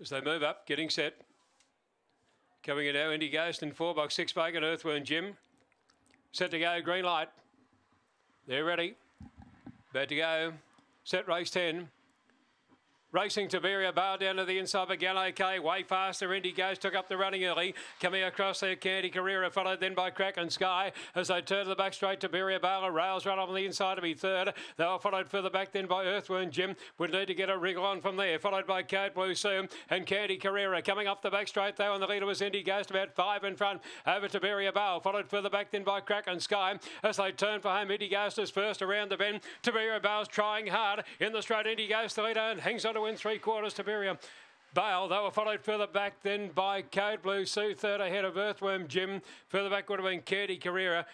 as they move up, getting set. Coming in now, Indy Ghost and four box six Bacon Earthworm Jim. Set to go, green light. They're ready. About to go. Set race 10. Racing Tiberia Bow down to the inside of Gallo K. Way faster. Indy goes, took up the running early. Coming across there, Candy Carrera, followed then by Crack and Sky. As they turn to the back straight, Tiberia Bar, rails right on the inside to be third. They are followed further back then by Earthworm Jim. Would need to get a wriggle on from there. Followed by Code Blue Soom and Candy Carrera. Coming off the back straight though, and the leader was Indy Ghost, about five in front. Over Tiberia Bar, followed further back then by Crack and Sky. As they turn for home, Indy Ghost is first around the bend. Tiberia Bar's trying hard in the straight. Indy Ghost, the leader, and hangs on to win three quarters to him. Bale. They were followed further back then by Code Blue. Sue third ahead of Earthworm Jim. Further back would have been Curdy Carrera.